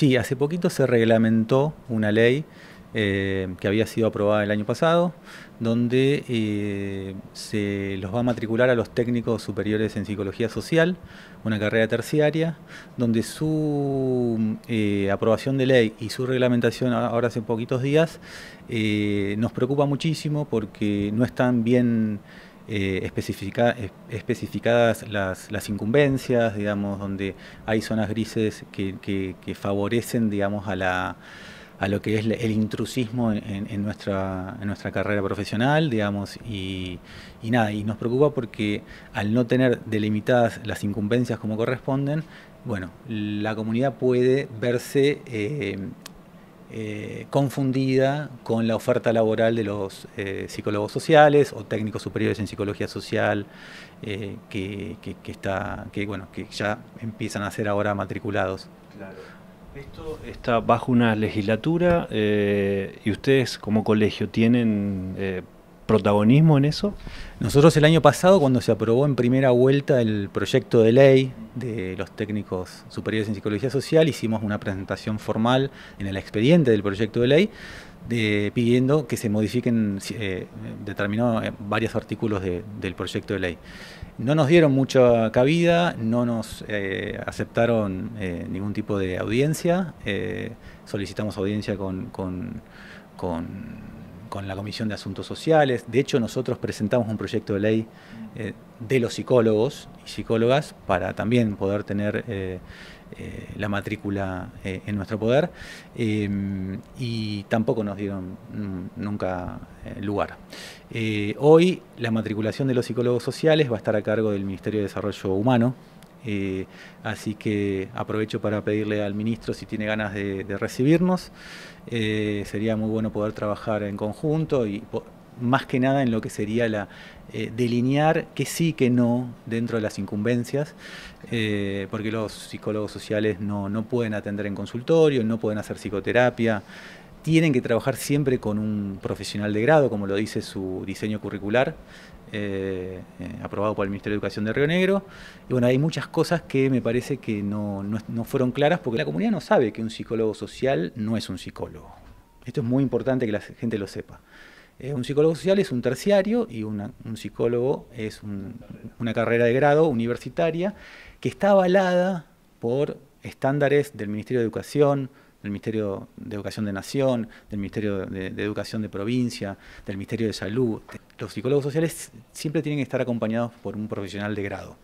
Sí, hace poquito se reglamentó una ley eh, que había sido aprobada el año pasado, donde eh, se los va a matricular a los técnicos superiores en psicología social, una carrera terciaria, donde su eh, aprobación de ley y su reglamentación ahora hace poquitos días nos preocupa muchísimo porque no están bien eh, especificadas las, las, incumbencias, digamos, donde hay zonas grises que, favorecen, digamos, a la a lo que es el intrusismo en, en, nuestra, en nuestra carrera profesional, digamos, y, y, nada, y nos preocupa porque al no tener delimitadas las incumbencias como corresponden, bueno, la comunidad puede verse eh, eh, confundida con la oferta laboral de los eh, psicólogos sociales o técnicos superiores en psicología social eh, que, está, que, bueno, que ya empiezan a ser ahora matriculados. Claro. Esto está bajo una legislatura y ustedes como colegio tienen protagonismo en eso? Nosotros el año pasado, cuando se aprobó en primera vuelta el proyecto de ley de los técnicos superiores en psicología social, hicimos una presentación formal en el expediente del proyecto de ley pidiendo que se modifiquen eh, determinados eh, varios artículos del proyecto de ley. No nos dieron mucha cabida, no nos eh, aceptaron ningún tipo de audiencia, solicitamos audiencia con con la Comisión de Asuntos Sociales. De hecho, nosotros presentamos un proyecto de ley eh, de los psicólogos y psicólogas para también poder tener eh, eh, la matrícula en nuestro poder y tampoco nos dieron mm, nunca lugar. hoy la matriculación de los psicólogos sociales va a estar a cargo del Ministerio de Desarrollo Humano, eh, así que aprovecho para pedirle al ministro si tiene ganas de, recibirnos. Eh, sería muy bueno poder trabajar en conjunto y más que nada en lo que sería la eh, delinear que sí, que no dentro de las incumbencias, porque los psicólogos sociales no, no pueden atender en consultorio, no pueden hacer psicoterapia tienen que trabajar siempre con un profesional de grado, como lo dice su diseño curricular, eh, eh, aprobado por el Ministerio de Educación de Río Negro. Y bueno, hay muchas cosas que me parece que no, fueron claras porque la comunidad no sabe que un psicólogo social no es un psicólogo. Esto es muy importante que la gente lo sepa. Eh, un psicólogo social es un terciario y un psicólogo es una carrera de grado universitaria que está avalada por estándares del Ministerio de Educación, del Ministerio de Educación de Nación, del Ministerio de, Educación de Provincia, del Ministerio de Salud. Los psicólogos sociales siempre tienen que estar acompañados por un profesional de grado.